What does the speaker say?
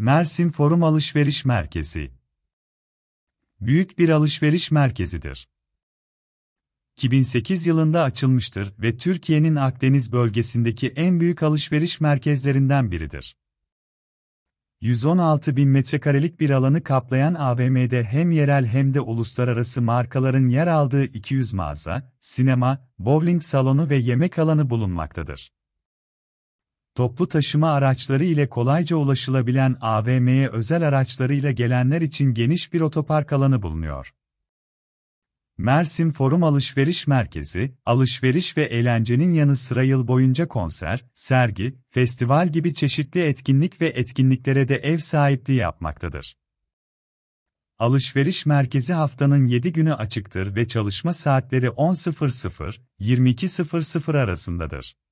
Mersin Forum Alışveriş Merkezi Büyük bir alışveriş merkezidir. 2008 yılında açılmıştır ve Türkiye'nin Akdeniz bölgesindeki en büyük alışveriş merkezlerinden biridir. 116 bin metrekarelik bir alanı kaplayan AVM'de hem yerel hem de uluslararası markaların yer aldığı 200 mağaza, sinema, bowling salonu ve yemek alanı bulunmaktadır toplu taşıma araçları ile kolayca ulaşılabilen AVM'ye özel araçlarıyla gelenler için geniş bir otopark alanı bulunuyor. Mersin Forum Alışveriş Merkezi, alışveriş ve eğlencenin yanı sıra yıl boyunca konser, sergi, festival gibi çeşitli etkinlik ve etkinliklere de ev sahipliği yapmaktadır. Alışveriş merkezi haftanın 7 günü açıktır ve çalışma saatleri 10.00-22.00 arasındadır.